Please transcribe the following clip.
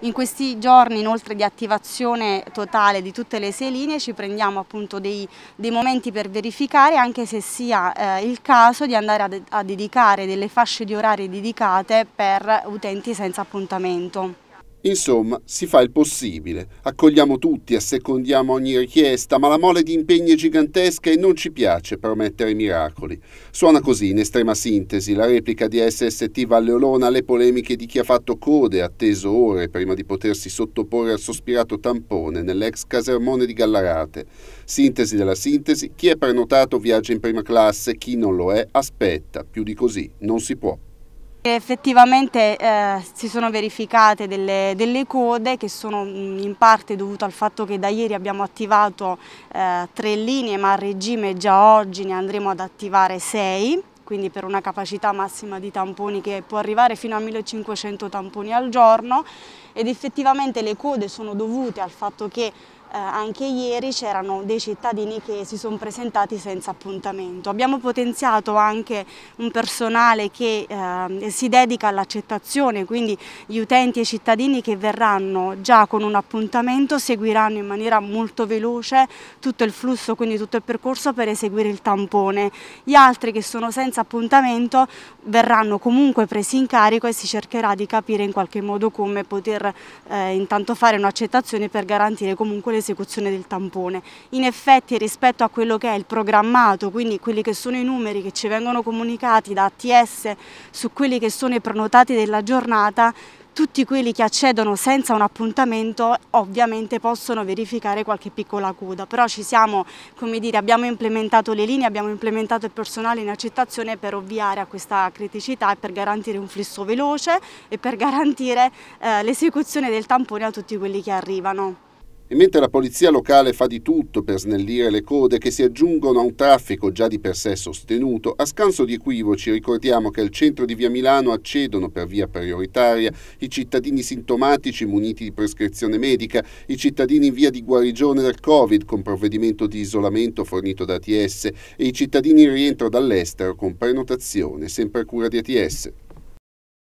In questi giorni inoltre di attivazione totale di tutte le sei linee ci prendiamo appunto dei, dei momenti per verificare anche se sia eh, il caso di andare a, a dedicare delle fasce di orari dedicate per utenti senza appuntamento. Insomma, si fa il possibile. Accogliamo tutti, assecondiamo ogni richiesta, ma la mole di impegni è gigantesca e non ci piace promettere miracoli. Suona così, in estrema sintesi, la replica di SST Valleolona alle polemiche di chi ha fatto code, atteso ore prima di potersi sottoporre al sospirato tampone nell'ex casermone di Gallarate. Sintesi della sintesi, chi è prenotato viaggia in prima classe, chi non lo è aspetta, più di così non si può. Effettivamente eh, si sono verificate delle, delle, code che sono mm, in parte dovute al fatto che da ieri abbiamo attivato eh, tre linee ma a regime già oggi ne andremo ad attivare sei quindi per una capacità massima di tamponi che può arrivare fino a 1500 tamponi al giorno ed effettivamente le code sono dovute al fatto che eh, anche ieri c'erano dei cittadini che si sono presentati senza appuntamento. Abbiamo potenziato anche un personale che ehm, si dedica all'accettazione, quindi gli utenti e i cittadini che verranno già con un appuntamento seguiranno in maniera molto veloce tutto il flusso, quindi tutto il percorso per eseguire il tampone. Gli altri che sono senza appuntamento verranno comunque presi in carico e si cercherà di capire in qualche modo come poter eh, intanto fare un'accettazione per garantire comunque le l'esecuzione del tampone. In effetti rispetto a quello che è il programmato, quindi quelli che sono i numeri che ci vengono comunicati da ATS su quelli che sono i prenotati della giornata, tutti quelli che accedono senza un appuntamento ovviamente possono verificare qualche piccola coda, però ci siamo, come dire, abbiamo implementato le linee, abbiamo implementato il personale in accettazione per ovviare a questa criticità e per garantire un flusso veloce e per garantire eh, l'esecuzione del tampone a tutti quelli che arrivano. E mentre la polizia locale fa di tutto per snellire le code che si aggiungono a un traffico già di per sé sostenuto, a scanso di equivoci ricordiamo che al centro di via Milano accedono per via prioritaria i cittadini sintomatici muniti di prescrizione medica, i cittadini in via di guarigione dal Covid con provvedimento di isolamento fornito da ATS e i cittadini in rientro dall'estero con prenotazione sempre a cura di ATS.